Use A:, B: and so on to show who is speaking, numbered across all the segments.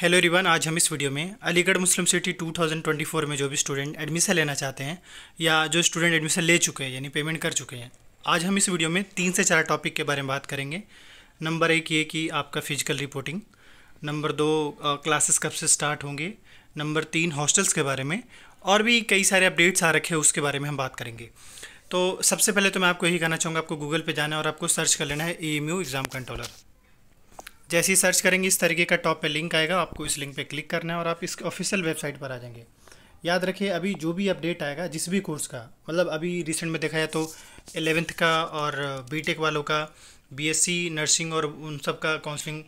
A: hello रिवन आज हम इस वीडियो में अलीगढ़ मुस्लिम सिटी 2024 में जो भी स्टूडेंट एडमिशन लेना चाहते हैं या जो स्टूडेंट एडमिशन ले चुके हैं यानी पेमेंट कर चुके हैं आज हम इस वीडियो में तीन से चार टॉपिक के बारे में बात करेंगे नंबर एक ये कि आपका फिजिकल रिपोर्टिंग नंबर दो क्लासेस कब से स्टार्ट होंगे नंबर तीन हॉस्टल्स के बारे में और भी कई सारे अपडेट्स आ रखे हैं उसके बारे में हम बात करेंगे तो सबसे पहले तो मैं आपको यही कहना चाहूँगा आपको गूगल पर जाना है और आपको सर्च कर लेना है E M U exam controller जैसे ही सर्च करेंगे इस तरीके का टॉप पे लिंक आएगा आपको इस लिंक पे क्लिक करना है और आप इस ऑफिशियल वेबसाइट पर आ जाएंगे याद रखिए अभी जो भी अपडेट आएगा जिस भी कोर्स का मतलब अभी रिसेंट में देखा जाए तो एलेवेंथ का और बी वालों का बी नर्सिंग और उन सब का काउंसलिंग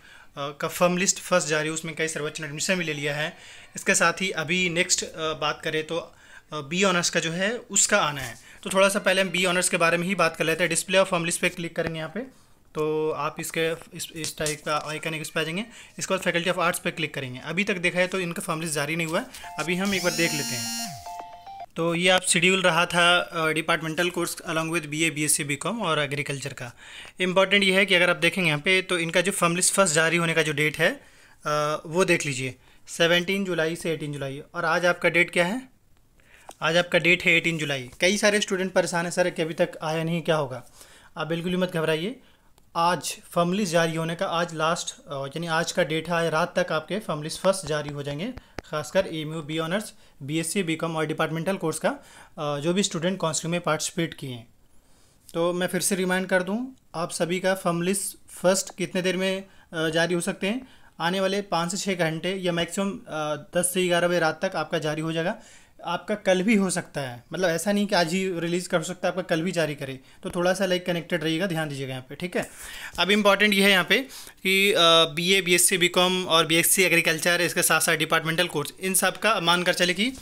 A: का फर्म लिस्ट फर्स्ट जारी है उसमें कई सर्वोच्च ने एडमिशन भी ले लिया है इसके साथ ही अभी नेक्स्ट बात करें तो बी ऑनर्स का जो है उसका आना है तो थोड़ा सा पहले हम बी ऑनर्स के बारे में ही बात कर लेते हैं डिस्प्ले और फॉर्म लिस्ट पे क्लिक करेंगे यहाँ पे तो आप इसके इस इस टाइप का आइकन एक पा आ जाएंगे इसके बाद फैकल्टी ऑफ आर्ट्स पर क्लिक करेंगे अभी तक देखा है तो इनका फॉर्मलिस्ट जारी नहीं हुआ है अभी हम एक बार देख लेते हैं तो ये आप शेड्यूल रहा था departmental course along with B A B S C B com और एग्रीकल्चर का इम्पॉर्टेंट ये है कि अगर आप देखेंगे यहाँ पे तो इनका जो फॉर्मलिस्ट फर्स्ट जारी होने का जो डेट है आ, वो देख लीजिए सेवनटीन जुलाई से एटीन जुलाई और आज आपका डेट क्या है आज आपका डेट है एटीन जुलाई कई सारे स्टूडेंट परेशान हैं सर कि अभी तक आया नहीं क्या होगा आप बिल्कुल ही मत घबराइए आज फमलिस जारी होने का आज लास्ट यानी आज का डेट है आज रात तक आपके फमलिस फर्स्ट जारी हो जाएंगे खासकर M U B honours B S C B com और डिपार्टमेंटल कोर्स का जो भी स्टूडेंट काउंसिल में पार्टिसिपेट किए हैं तो मैं फिर से रिमाइंड कर दूं आप सभी का फमलिस फर्स्ट कितने देर में जारी हो सकते हैं आने वाले पाँच से छः घंटे या मैक्सिमम दस से ग्यारह बजे रात तक आपका जारी हो जाएगा आपका कल भी हो सकता है मतलब ऐसा नहीं कि आज ही रिलीज़ कर सकता है आपका कल भी जारी करे तो थोड़ा सा लाइक कनेक्टेड रहिएगा ध्यान दीजिएगा यहाँ पे ठीक है अब इम्पॉर्टेंट ये है यहाँ पे कि B A B S C B com और बी एस सी एग्रीकल्चर इसके साथ साथ डिपार्टमेंटल कोर्स इन सब का मान कर चले कि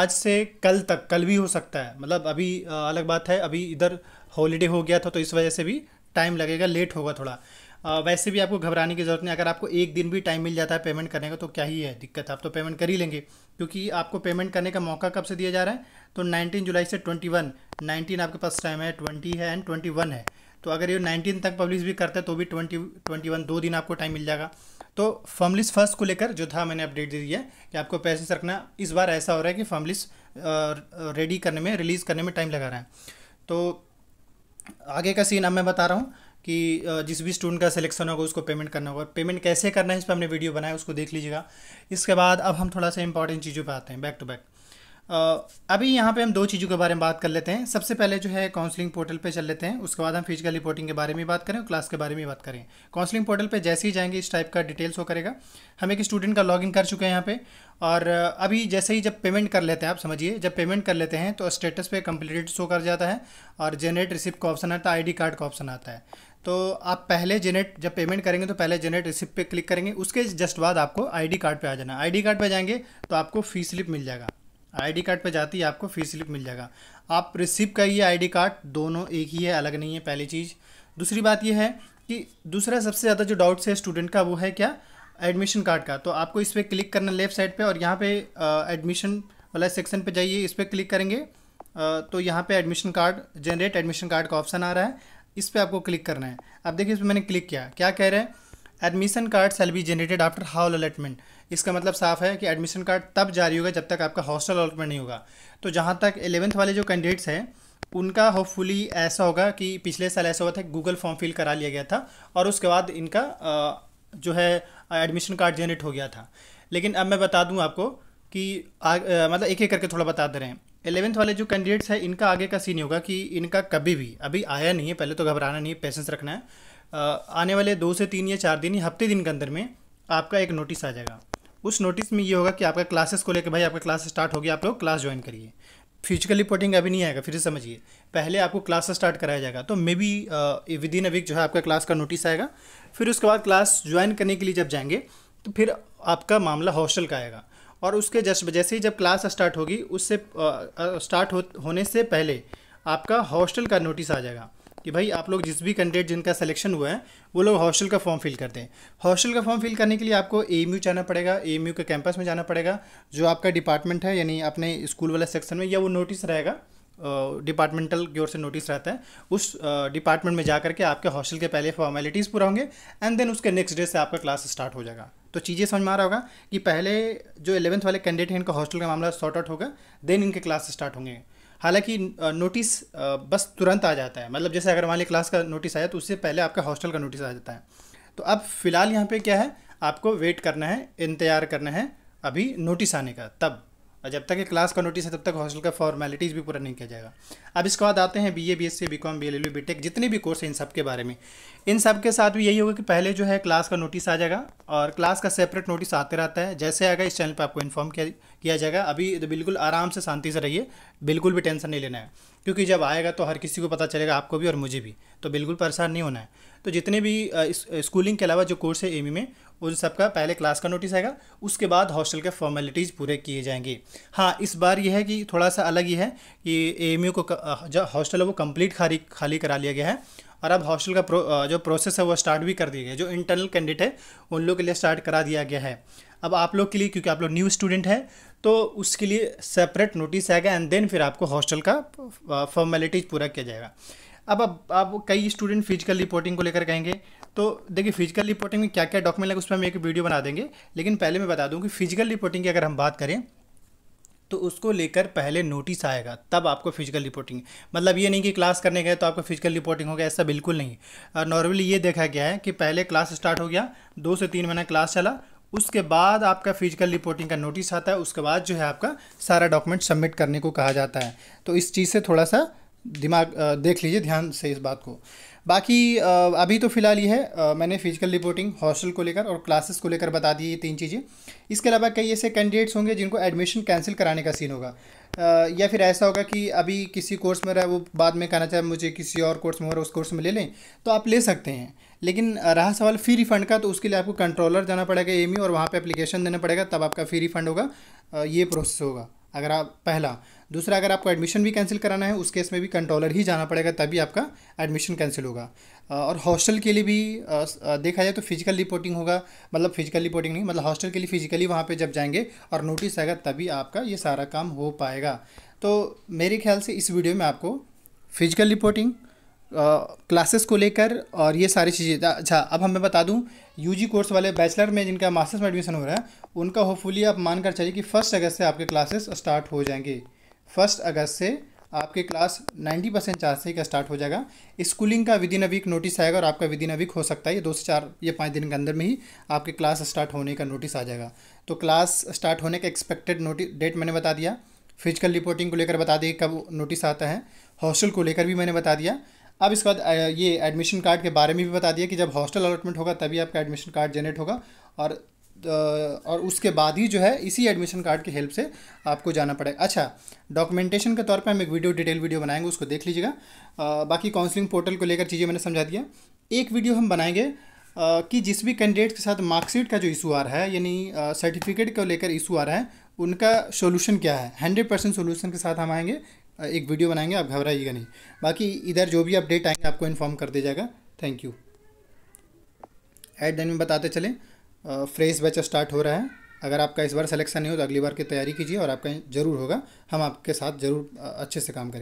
A: आज से कल तक कल भी हो सकता है मतलब अभी अलग बात है अभी इधर हॉलीडे हो गया था तो इस वजह से भी टाइम लगेगा लेट होगा थोड़ा वैसे भी आपको घबराने की ज़रूरत नहीं अगर आपको एक दिन भी टाइम मिल जाता है पेमेंट करने का तो क्या ही है दिक्कत आप तो पेमेंट कर ही लेंगे क्योंकि आपको पेमेंट करने का मौका कब से दिया जा रहा है तो 19 जुलाई से 21 19 आपके पास टाइम है 20 है एंड 21 है तो अगर ये 19 तक पब्लिश भी करते हैं तो भी 20 21 दो दिन आपको टाइम मिल जाएगा तो फॉर्मलिस फर्स्ट को लेकर जो था मैंने अपडेट दे दिया कि आपको पैसे से रखना इस बार ऐसा हो रहा है कि फॉर्मलिस रेडी करने में रिलीज़ करने में टाइम लगा रहा है तो आगे का सीन अब मैं बता रहा हूँ कि जिस भी स्टूडेंट का सिलेक्शन होगा उसको पेमेंट करना होगा पेमेंट कैसे करना है इस पर हमने वीडियो बनाया उसको देख लीजिएगा इसके बाद अब हम थोड़ा सा इंपॉर्टेंट चीज़ों पर आते हैं बैक टू बैक अभी यहाँ पे हम दो चीज़ों के बारे में बात कर लेते हैं सबसे पहले जो है काउंसलिंग पोर्टल पे चल लेते हैं उसके बाद हम फिजिकल रिपोर्टिंग के बारे में बात करें क्लास के बारे में बात करें काउंसलिंग पोर्टल पे जैसे ही जाएंगे इस टाइप का डिटेल्स हो करेगा हम एक स्टूडेंट का लॉगिन कर चुके हैं यहाँ पर और अभी जैसे ही जब पेमेंट कर लेते हैं आप समझिए जब पेमेंट कर लेते हैं तो स्टेटस पे कंप्लीटेड शो कर जाता है और जनरेट रिसिप्ट का ऑप्शन आता है आई कार्ड का ऑप्शन आता है तो आप पहले जेनेट जब पेमेंट करेंगे तो पहले जेनेट रिसिप्ट पे क्लिक करेंगे उसके जस्ट बाद आपको आईडी कार्ड पे आ जाना आईडी कार्ड पे जाएंगे तो आपको फ़ी स्लिप मिल जाएगा आईडी कार्ड पे जाती है आपको फ़ी स्लिप मिल जाएगा आप रिसिप्ट का ही आईडी कार्ड दोनों एक ही है अलग नहीं है पहली चीज़ दूसरी बात यह है कि दूसरा सबसे ज़्यादा जो डाउट्स है स्टूडेंट का वो है क्या एडमिशन कार्ड का तो आपको इस पर क्लिक करना लेफ्ट साइड पर और यहाँ पर एडमिशन वाला सेक्शन पर जाइए इस पर क्लिक करेंगे तो यहाँ पे admission card generate admission card का ऑप्शन आ रहा है इस पर आपको क्लिक करना है अब देखिए इस पर मैंने क्लिक किया क्या कह रहे हैं admission card shall be generated after hall allotment इसका मतलब साफ है कि एडमिशन कार्ड तब जारी होगा जब तक आपका हॉस्टल अलॉटमेंट नहीं होगा तो जहाँ तक एलेवंथ वाले जो कैंडिडेट्स हैं उनका होपफुली ऐसा होगा कि पिछले साल ऐसा हुआ था गूगल फॉर्म फिल करा लिया गया था और उसके बाद इनका जो है एडमिशन कार्ड जनरेट हो गया था लेकिन अब मैं बता दूँ आपको कि आ, मतलब एक एक करके थोड़ा बता दे रहे हैं एलेवेंथ वाले जो कैंडिडेट्स हैं इनका आगे का सीन होगा कि इनका कभी भी अभी आया नहीं है पहले तो घबराना नहीं है पेशेंस रखना है आने वाले दो से तीन या चार दिन या हफ्ते दिन के अंदर में आपका एक नोटिस आ जाएगा उस नोटिस में ये होगा कि आपका क्लासेस को लेकर भाई आपका क्लास स्टार्ट होगी आप लोग क्लास ज्वाइन करिए फिजिकल रिपोर्टिंग अभी नहीं आएगा फिर से समझिए पहले आपको क्लास स्टार्ट कराया जाएगा तो may be within a week जो है आपका क्लास का नोटिस आएगा फिर उसके बाद क्लास ज्वाइन करने के लिए जब जाएंगे तो फिर आपका मामला हॉस्टल का आएगा और उसके जस्ट जैसे ही जब क्लास स्टार्ट होगी उससे स्टार्ट हो, होने से पहले आपका हॉस्टल का नोटिस आ जाएगा कि भाई आप लोग जिस भी कैंडिडेट जिनका सिलेक्शन हुआ है वो लोग हॉस्टल का फॉर्म फिल करते हैं हॉस्टल का फॉर्म फिल करने के लिए आपको ए जाना पड़ेगा ए के कैंपस में जाना पड़ेगा जो आपका डिपार्टमेंट है यानी अपने स्कूल वाला सेक्शन में या वो नोटिस रहेगा डिपार्टमेंटल की ओर से नोटिस रहता है उस डिपार्टमेंट में जा करके आपके हॉस्टल के पहले फॉर्मेलिटीज़ पूरा होंगे एंड देन उसके नेक्स्ट डे से आपका क्लास स्टार्ट हो जाएगा तो चीज़ें समझ में आ रहा होगा कि पहले जो एलेवंथ वाले कैंडिडेट हैं इनका हॉस्टल का मामला सॉर्ट आउट होगा देन इनके क्लास स्टार्ट होंगे हालांकि नोटिस बस तुरंत आ जाता है मतलब जैसे अगर मान क्लास का नोटिस आया तो उससे पहले आपका हॉस्टल का नोटिस आ जाता है तो अब फ़िलहाल यहाँ पर क्या है आपको वेट करना है इंतज़ार करना है अभी नोटिस आने का तब और जब तक ये क्लास का नोटिस है तब तक हॉस्टल का फॉर्मेलिटीज़ भी पूरा नहीं किया जाएगा अब इसके बाद आते हैं B A B S C B com B L L B tech जितने भी कोर्स हैं इन सब के बारे में इन सब के साथ भी यही होगा कि पहले जो है क्लास का नोटिस आ जाएगा और क्लास का सेपरेट नोटिस आते रहता है जैसे आएगा इस चैनल पर आपको इन्फॉर्म किया जाएगा अभी तो बिल्कुल आराम से शांति से रहिए बिल्कुल भी टेंशन नहीं लेना है क्योंकि जब आएगा तो हर किसी को पता चलेगा आपको भी और मुझे भी तो बिल्कुल परेशान नहीं होना है तो जितने भी स्कूलिंग के अलावा जो कोर्स है एम में उन सबका पहले क्लास का नोटिस आएगा उसके बाद हॉस्टल के फॉर्मेलिटीज़ पूरे किए जाएंगे हाँ इस बार यह है कि थोड़ा सा अलग ही है कि ए को जो हॉस्टल है वो कम्प्लीट खाली खाली करा लिया गया है और अब हॉस्टल का जो प्रोसेस है वो स्टार्ट भी कर दिया गया जो इंटरनल कैंडिडेट है उन लोग के लिए स्टार्ट करा दिया गया है अब आप लोग के लिए क्योंकि आप लोग न्यू स्टूडेंट हैं तो उसके लिए सेपरेट नोटिस आएगा एंड देन फिर आपको हॉस्टल का फॉर्मेलिटीज पूरा किया जाएगा अब अब आप कई स्टूडेंट फिजिकल रिपोर्टिंग को लेकर कहेंगे तो देखिए फिजिकल रिपोर्टिंग में क्या क्या डॉक्यूमेंट लगे उस पर हम एक वीडियो बना देंगे लेकिन पहले मैं बता दूं कि फिजिकल रिपोर्टिंग की अगर हम बात करें तो उसको लेकर पहले नोटिस आएगा तब आपको फिजिकल रिपोर्टिंग मतलब ये नहीं कि क्लास करने गए तो आपको फिजिकल रिपोर्टिंग हो गया ऐसा बिल्कुल नहीं नॉर्मली ये देखा गया है कि पहले क्लास स्टार्ट हो गया दो से तीन महीना क्लास चला उसके बाद आपका फिजिकल रिपोर्टिंग का नोटिस आता है उसके बाद जो है आपका सारा डॉक्यूमेंट सबमिट करने को कहा जाता है तो इस चीज़ से थोड़ा सा दिमाग देख लीजिए ध्यान से इस बात को बाकी अभी तो फ़िलहाल ये है मैंने फिजिकल रिपोर्टिंग हॉस्टल को लेकर और क्लासेस को लेकर बता दी ये तीन चीज़ें इसके अलावा कई ऐसे कैंडिडेट्स होंगे जिनको एडमिशन कैंसिल कराने का सीन होगा या फिर ऐसा होगा कि अभी किसी कोर्स में रहा वो बाद में कहना चाहे मुझे किसी और कोर्स में हो रहा उस कोर्स में ले लें तो आप ले सकते हैं लेकिन रहा सवाल फ़ी रिफंड का तो उसके लिए आपको कंट्रोलर जाना पड़ेगा एमी e, और वहाँ पे एप्लीकेशन देना पड़ेगा तब आपका फ़ी रिफंड होगा ये प्रोसेस होगा अगर आप पहला दूसरा अगर आपको एडमिशन भी कैंसिल कराना है उस केस में भी कंट्रोलर ही जाना पड़ेगा तभी आपका एडमिशन कैंसिल होगा और हॉस्टल के लिए भी देखा जाए तो फिजिकल रिपोर्टिंग होगा मतलब फिजिकल रिपोर्टिंग नहीं मतलब हॉस्टल के लिए फिजिकली वहाँ पे जब जाएंगे और नोटिस आएगा तभी आपका ये सारा काम हो पाएगा तो मेरे ख्याल से इस वीडियो में आपको फिजिकल रिपोर्टिंग क्लासेस को लेकर और ये सारी चीज़ें अच्छा अब हमें बता दूँ यूजी कोर्स वाले बैचलर में जिनका मास्टर्स में एडमिशन हो रहा है उनका होपफुली आप मान कर चाहिए कि फ़र्स्ट अगस्त से आपके क्लासेस स्टार्ट हो जाएंगे फर्स्ट अगस्त से आपके क्लास 90 परसेंट चार्ज से का स्टार्ट हो जाएगा स्कूलिंग का within a week notice आएगा और आपका विद इन अ वीक हो सकता है ये दो से चार या पाँच दिन के अंदर में ही आपके क्लास स्टार्ट होने का नोटिस आ जाएगा तो क्लास स्टार्ट होने का एक्सपेक्टेड नोटिस डेट मैंने बता दिया फिजिकल रिपोर्टिंग को लेकर बता दी कब नोटिस आता है हॉस्टल को लेकर भी मैंने बता दिया अब इसके बाद ये एडमिशन कार्ड के बारे में भी बता दिया कि जब हॉस्टल अलॉटमेंट होगा तभी आपका एडमिशन कार्ड जनरेट होगा और और उसके बाद ही जो है इसी एडमिशन कार्ड की हेल्प से आपको जाना पड़ेगा अच्छा डॉक्यूमेंटेशन के तौर पर हम एक वीडियो डिटेल वीडियो बनाएंगे उसको देख लीजिएगा बाकी काउंसलिंग पोर्टल को लेकर चीज़ें मैंने समझा दिया एक वीडियो हम बनाएंगे कि जिस भी कैंडिडेट के साथ मार्कशीट का जो इशू आ रहा है यानी सर्टिफिकेट को लेकर इशू आ रहा है उनका सोल्यूशन क्या है हंड्रेड परसेंट सोल्यूशन के साथ हम आएंगे एक वीडियो बनाएंगे आप घबराइएगा नहीं बाकी इधर जो भी अपडेट आएंगे आपको इन्फॉर्म कर दिया जाएगा थैंक यू एट दिन में बताते चलें फ्रेश बैच स्टार्ट हो रहा है अगर आपका इस बार सिलेक्शन नहीं हो तो अगली बार की तैयारी कीजिए और आपका ज़रूर होगा हम आपके साथ ज़रूर अच्छे से काम करेंगे